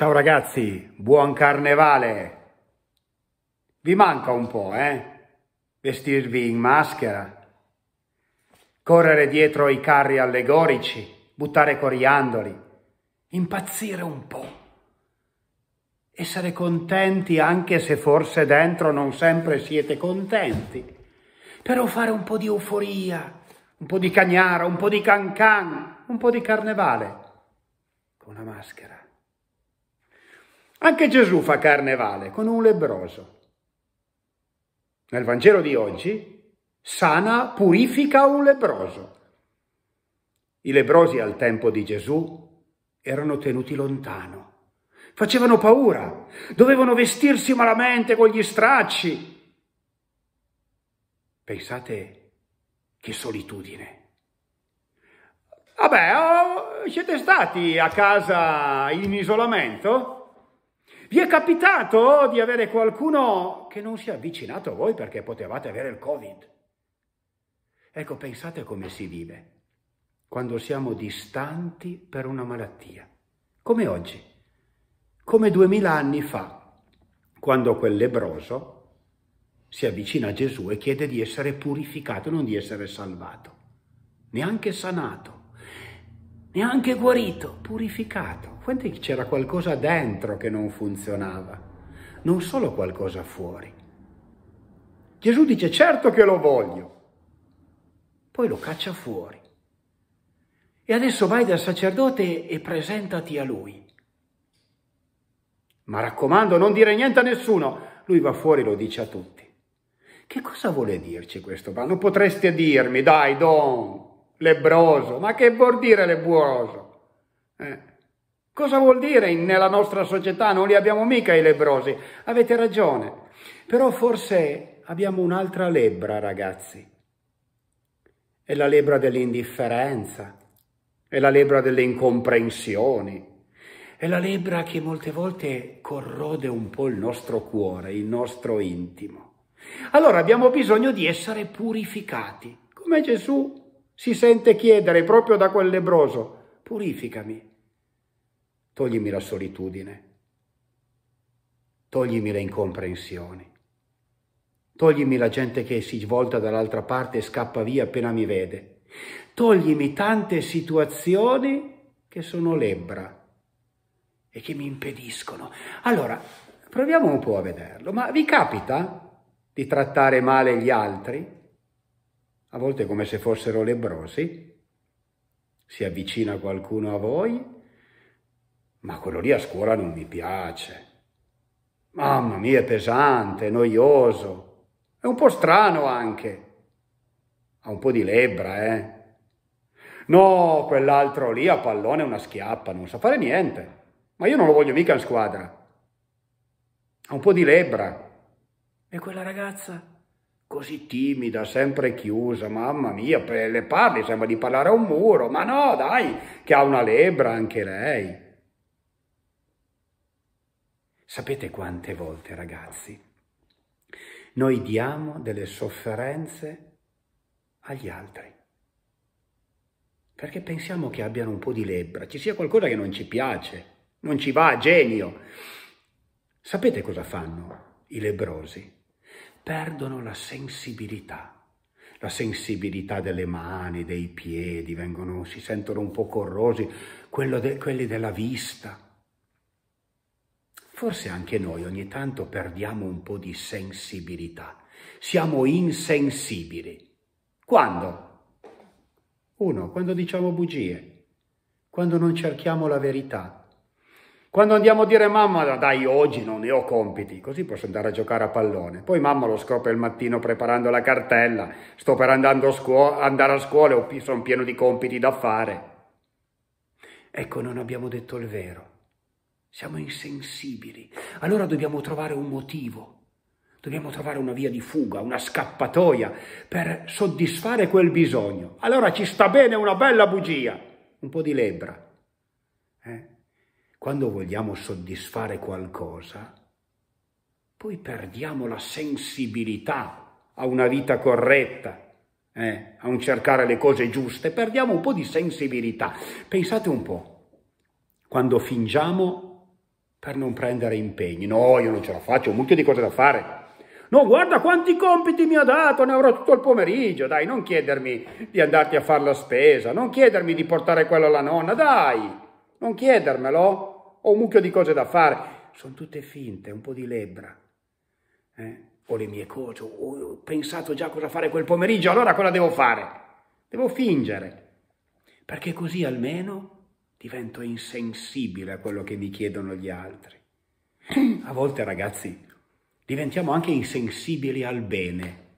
Ciao ragazzi, buon carnevale! Vi manca un po', eh? Vestirvi in maschera, correre dietro i carri allegorici, buttare coriandoli, impazzire un po', essere contenti anche se forse dentro non sempre siete contenti, però fare un po' di euforia, un po' di cagnara, un po' di cancan, un po' di carnevale con la maschera. Anche Gesù fa carnevale con un lebroso. Nel Vangelo di oggi sana, purifica un lebroso. I lebrosi al tempo di Gesù erano tenuti lontano. Facevano paura, dovevano vestirsi malamente con gli stracci. Pensate che solitudine. Vabbè, oh, siete stati a casa in isolamento? Vi è capitato di avere qualcuno che non si è avvicinato a voi perché potevate avere il Covid? Ecco, pensate come si vive quando siamo distanti per una malattia, come oggi, come duemila anni fa, quando quel lebroso si avvicina a Gesù e chiede di essere purificato, non di essere salvato, neanche sanato neanche guarito, purificato. Quindi c'era qualcosa dentro che non funzionava, non solo qualcosa fuori. Gesù dice certo che lo voglio, poi lo caccia fuori. E adesso vai dal sacerdote e presentati a lui. Ma raccomando, non dire niente a nessuno. Lui va fuori e lo dice a tutti. Che cosa vuole dirci questo? Ma non potreste dirmi, dai, Don, lebroso. Ma che vuol dire lebroso? Eh. Cosa vuol dire nella nostra società? Non li abbiamo mica i lebrosi. Avete ragione. Però forse abbiamo un'altra lebra, ragazzi. È la lebra dell'indifferenza, è la lebra delle incomprensioni, è la lebra che molte volte corrode un po' il nostro cuore, il nostro intimo. Allora abbiamo bisogno di essere purificati, come Gesù si sente chiedere proprio da quel lebroso, purificami, toglimi la solitudine, toglimi le incomprensioni, toglimi la gente che si volta dall'altra parte e scappa via appena mi vede, toglimi tante situazioni che sono lebbra e che mi impediscono. Allora, proviamo un po' a vederlo, ma vi capita di trattare male gli altri? a volte come se fossero lebrosi, si avvicina qualcuno a voi, ma quello lì a scuola non mi piace. Mamma mia, è pesante, è noioso, è un po' strano anche. Ha un po' di lebbra, eh. No, quell'altro lì a pallone è una schiappa, non sa fare niente. Ma io non lo voglio mica in squadra. Ha un po' di lebbra. E quella ragazza? così timida, sempre chiusa, mamma mia, le parli, sembra di parlare a un muro, ma no, dai, che ha una lebra anche lei. Sapete quante volte, ragazzi, noi diamo delle sofferenze agli altri, perché pensiamo che abbiano un po' di lebbra, ci sia qualcosa che non ci piace, non ci va, genio. Sapete cosa fanno i lebrosi? perdono la sensibilità. La sensibilità delle mani, dei piedi, vengono, si sentono un po' corrosi, de, quelli della vista. Forse anche noi ogni tanto perdiamo un po' di sensibilità. Siamo insensibili. Quando? Uno, quando diciamo bugie, quando non cerchiamo la verità, quando andiamo a dire mamma, dai, oggi non ne ho compiti, così posso andare a giocare a pallone. Poi mamma lo scopre il mattino preparando la cartella, sto per a scuola, andare a scuola e sono pieno di compiti da fare. Ecco, non abbiamo detto il vero. Siamo insensibili. Allora dobbiamo trovare un motivo. Dobbiamo trovare una via di fuga, una scappatoia per soddisfare quel bisogno. Allora ci sta bene una bella bugia, un po' di lebbra. Eh? quando vogliamo soddisfare qualcosa, poi perdiamo la sensibilità a una vita corretta, eh, a un cercare le cose giuste, perdiamo un po' di sensibilità. Pensate un po', quando fingiamo per non prendere impegni, no, io non ce la faccio, ho molte di cose da fare. No, guarda quanti compiti mi ha dato, ne avrò tutto il pomeriggio, dai, non chiedermi di andarti a fare la spesa, non chiedermi di portare quello alla nonna, dai. Non chiedermelo, ho un mucchio di cose da fare. Sono tutte finte, un po' di lebbra. Eh? Ho le mie cose, ho pensato già cosa fare quel pomeriggio, allora cosa devo fare? Devo fingere, perché così almeno divento insensibile a quello che mi chiedono gli altri. A volte, ragazzi, diventiamo anche insensibili al bene,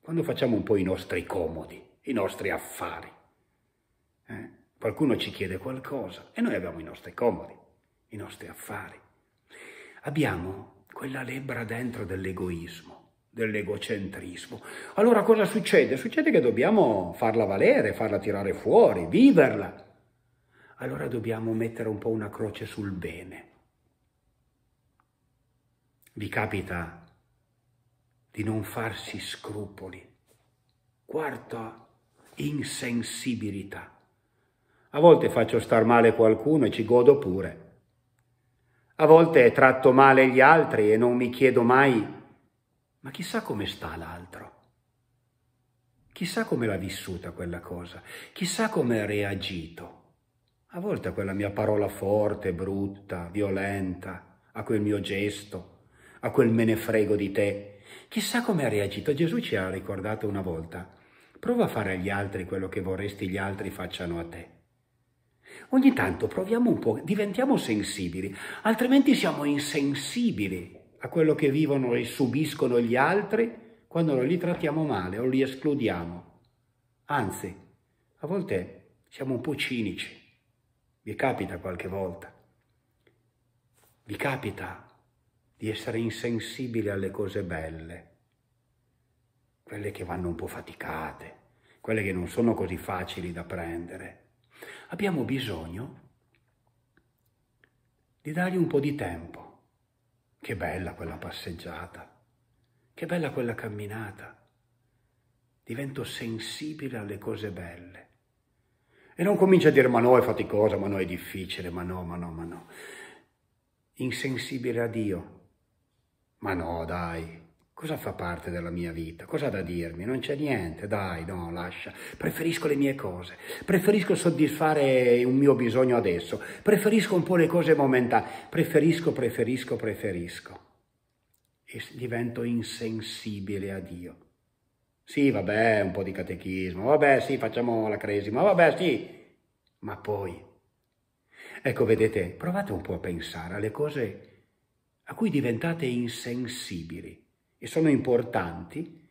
quando facciamo un po' i nostri comodi, i nostri affari. Eh? Qualcuno ci chiede qualcosa e noi abbiamo i nostri comodi, i nostri affari. Abbiamo quella lebbra dentro dell'egoismo, dell'egocentrismo. Allora cosa succede? Succede che dobbiamo farla valere, farla tirare fuori, viverla. Allora dobbiamo mettere un po' una croce sul bene. Vi capita di non farsi scrupoli. Quarta insensibilità a volte faccio star male qualcuno e ci godo pure. A volte tratto male gli altri e non mi chiedo mai, ma chissà come sta l'altro. Chissà come l'ha vissuta quella cosa, chissà come ha reagito. A volte a quella mia parola forte, brutta, violenta, a quel mio gesto, a quel me ne frego di te. Chissà come ha reagito. Gesù ci ha ricordato una volta, prova a fare agli altri quello che vorresti gli altri facciano a te. Ogni tanto proviamo un po', diventiamo sensibili, altrimenti siamo insensibili a quello che vivono e subiscono gli altri quando non li trattiamo male o li escludiamo. Anzi, a volte siamo un po' cinici. Vi capita qualche volta. Vi capita di essere insensibili alle cose belle, quelle che vanno un po' faticate, quelle che non sono così facili da prendere abbiamo bisogno di dargli un po' di tempo. Che bella quella passeggiata, che bella quella camminata. Divento sensibile alle cose belle. E non comincio a dire ma no è faticosa, ma no è difficile, ma no, ma no, ma no. Insensibile a Dio. Ma no, dai, Cosa fa parte della mia vita? Cosa da dirmi? Non c'è niente, dai, no, lascia. Preferisco le mie cose, preferisco soddisfare un mio bisogno adesso, preferisco un po' le cose momentanee, preferisco, preferisco, preferisco. E divento insensibile a Dio. Sì, vabbè, un po' di catechismo, vabbè, sì, facciamo la cresima, vabbè, sì, ma poi. Ecco, vedete, provate un po' a pensare alle cose a cui diventate insensibili e sono importanti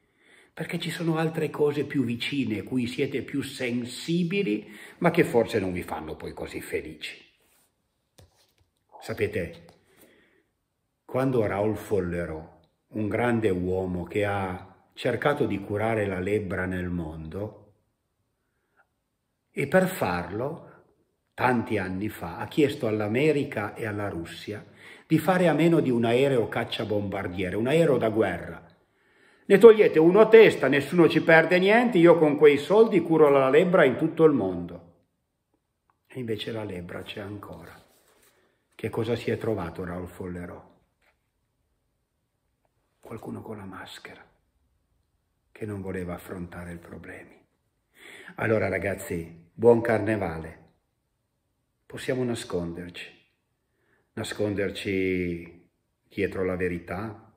perché ci sono altre cose più vicine, a cui siete più sensibili, ma che forse non vi fanno poi così felici. Sapete, quando Raoul Follero, un grande uomo che ha cercato di curare la lebbra nel mondo, e per farlo, tanti anni fa, ha chiesto all'America e alla Russia di fare a meno di un aereo cacciabombardiere, un aereo da guerra. Ne togliete uno a testa, nessuno ci perde niente, io con quei soldi curo la lebbra in tutto il mondo. E invece la lebbra c'è ancora. Che cosa si è trovato Raul Follerò? Qualcuno con la maschera che non voleva affrontare i problemi. Allora ragazzi, buon carnevale. Possiamo nasconderci nasconderci dietro la verità,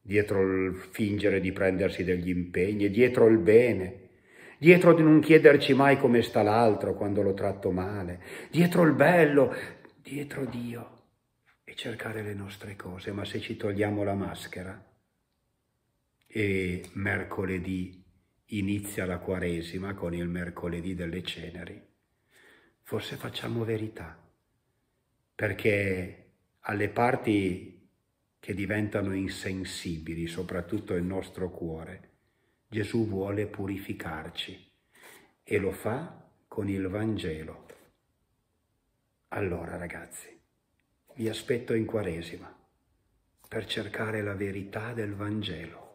dietro il fingere di prendersi degli impegni, dietro il bene, dietro di non chiederci mai come sta l'altro quando lo tratto male, dietro il bello, dietro Dio e cercare le nostre cose, ma se ci togliamo la maschera e mercoledì inizia la Quaresima con il mercoledì delle ceneri, forse facciamo verità perché alle parti che diventano insensibili, soprattutto il nostro cuore, Gesù vuole purificarci e lo fa con il Vangelo. Allora ragazzi, vi aspetto in Quaresima per cercare la verità del Vangelo.